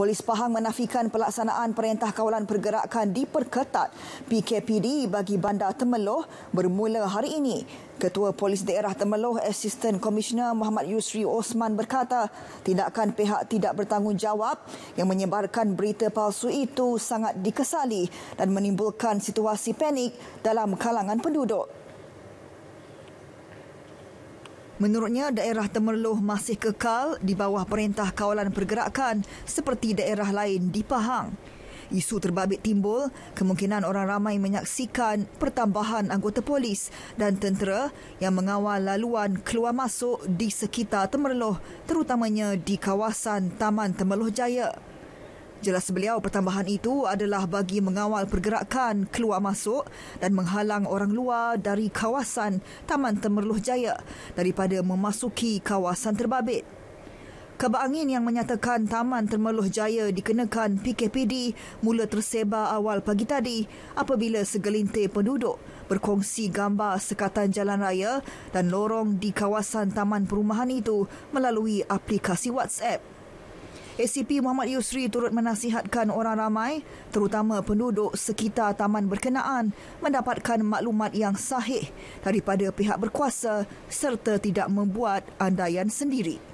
Polis Pahang menafikan pelaksanaan Perintah Kawalan Pergerakan diperketat PKPD bagi Bandar Temeloh bermula hari ini. Ketua Polis Daerah Temeloh, Assistant Commissioner Muhammad Yusri Osman berkata, tindakan pihak tidak bertanggungjawab yang menyebarkan berita palsu itu sangat dikesali dan menimbulkan situasi panik dalam kalangan penduduk. Menurutnya, daerah Temerloh masih kekal di bawah perintah kawalan pergerakan seperti daerah lain di Pahang. Isu terbabit timbul kemungkinan orang ramai menyaksikan pertambahan anggota polis dan tentera yang mengawal laluan keluar masuk di sekitar Temerloh terutamanya di kawasan Taman Temerloh Jaya. Jelas beliau pertambahan itu adalah bagi mengawal pergerakan keluar masuk dan menghalang orang luar dari kawasan Taman Temerloh Jaya daripada memasuki kawasan terbabit. Kebangin yang menyatakan Taman Termeluh Jaya dikenakan PKPD mula tersebar awal pagi tadi apabila segelintir penduduk berkongsi gambar sekatan jalan raya dan lorong di kawasan taman perumahan itu melalui aplikasi WhatsApp. SCP Muhammad Yusri turut menasihatkan orang ramai, terutama penduduk sekitar taman berkenaan, mendapatkan maklumat yang sahih daripada pihak berkuasa serta tidak membuat andaian sendiri.